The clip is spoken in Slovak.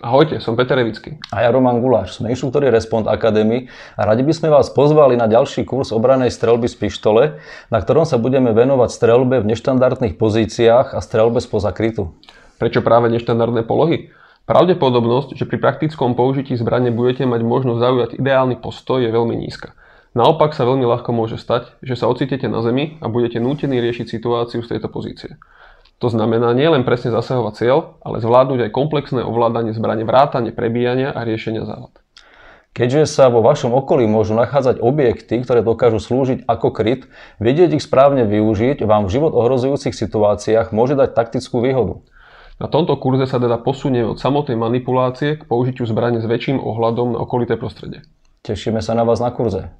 Ahojte, som Peter Evický. A ja Roman Guláš, sme inštruktori Respond Academy a radi by sme vás pozvali na ďalší kurz obranej strelby z pištole, na ktorom sa budeme venovať strelbe v neštandardných pozíciách a strelbe spoza krytu. Prečo práve neštandardné polohy? Pravdepodobnosť, že pri praktickom použití zbrane budete mať možnosť zaujať ideálny postoj je veľmi nízka. Naopak sa veľmi ľahko môže stať, že sa ocitete na zemi a budete nútení riešiť situáciu z tejto pozície. To znamená nielen presne zasahovať cieľ, ale zvládnuť aj komplexné ovládanie zbrane vrátane prebíjania a riešenia záhod. Keďže sa vo vašom okolí môžu nachádzať objekty, ktoré dokážu slúžiť ako kryt, vedieť ich správne využiť vám v život ohrozujúcich situáciách môže dať taktickú výhodu. Na tomto kurze sa teda posunieme od samotnej manipulácie k použitiu zbrane s väčším ohľadom na okolité prostredie. Tešíme sa na vás na kurze.